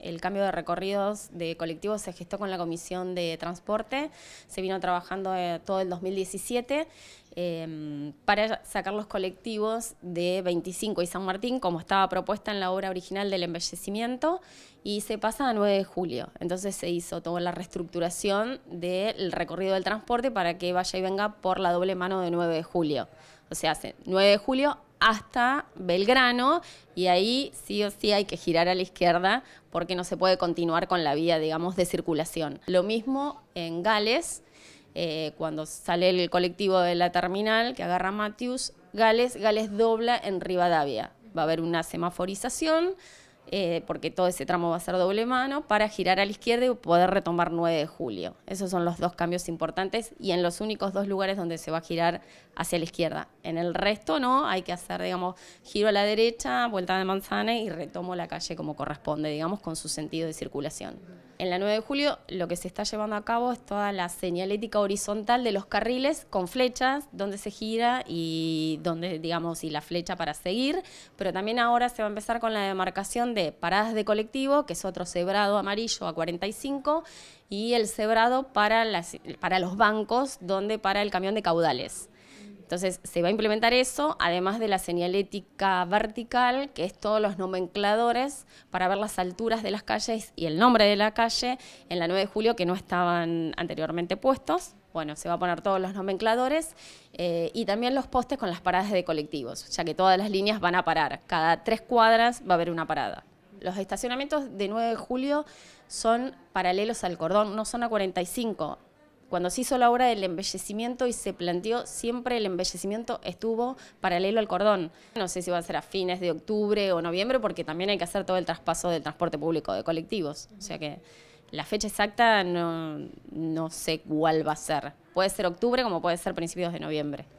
El cambio de recorridos de colectivos se gestó con la Comisión de Transporte, se vino trabajando eh, todo el 2017 em, para sacar los colectivos de 25 y San Martín, como estaba propuesta en la obra original del embellecimiento, y se pasa a 9 de julio. Entonces se hizo toda la reestructuración del recorrido del transporte para que vaya y venga por la doble mano de 9 de julio. O sea, hace 9 de julio hasta Belgrano y ahí sí o sí hay que girar a la izquierda porque no se puede continuar con la vía, digamos, de circulación. Lo mismo en Gales, eh, cuando sale el colectivo de la terminal que agarra Matius, Gales, Gales dobla en Rivadavia. Va a haber una semaforización eh, porque todo ese tramo va a ser doble mano, para girar a la izquierda y poder retomar 9 de julio. Esos son los dos cambios importantes y en los únicos dos lugares donde se va a girar hacia la izquierda. En el resto no, hay que hacer, digamos, giro a la derecha, vuelta de manzana y retomo la calle como corresponde, digamos, con su sentido de circulación en la 9 de julio lo que se está llevando a cabo es toda la señalética horizontal de los carriles con flechas, donde se gira y donde, digamos, y la flecha para seguir. Pero también ahora se va a empezar con la demarcación de paradas de colectivo, que es otro cebrado amarillo a 45, y el cebrado para, para los bancos, donde para el camión de caudales. Entonces se va a implementar eso, además de la señalética vertical, que es todos los nomencladores para ver las alturas de las calles y el nombre de la calle en la 9 de julio que no estaban anteriormente puestos. Bueno, se va a poner todos los nomencladores eh, y también los postes con las paradas de colectivos, ya que todas las líneas van a parar. Cada tres cuadras va a haber una parada. Los estacionamientos de 9 de julio son paralelos al cordón, no son a 45. Cuando se hizo la obra del embellecimiento y se planteó siempre el embellecimiento estuvo paralelo al cordón. No sé si va a ser a fines de octubre o noviembre porque también hay que hacer todo el traspaso del transporte público de colectivos. O sea que la fecha exacta no, no sé cuál va a ser. Puede ser octubre como puede ser principios de noviembre.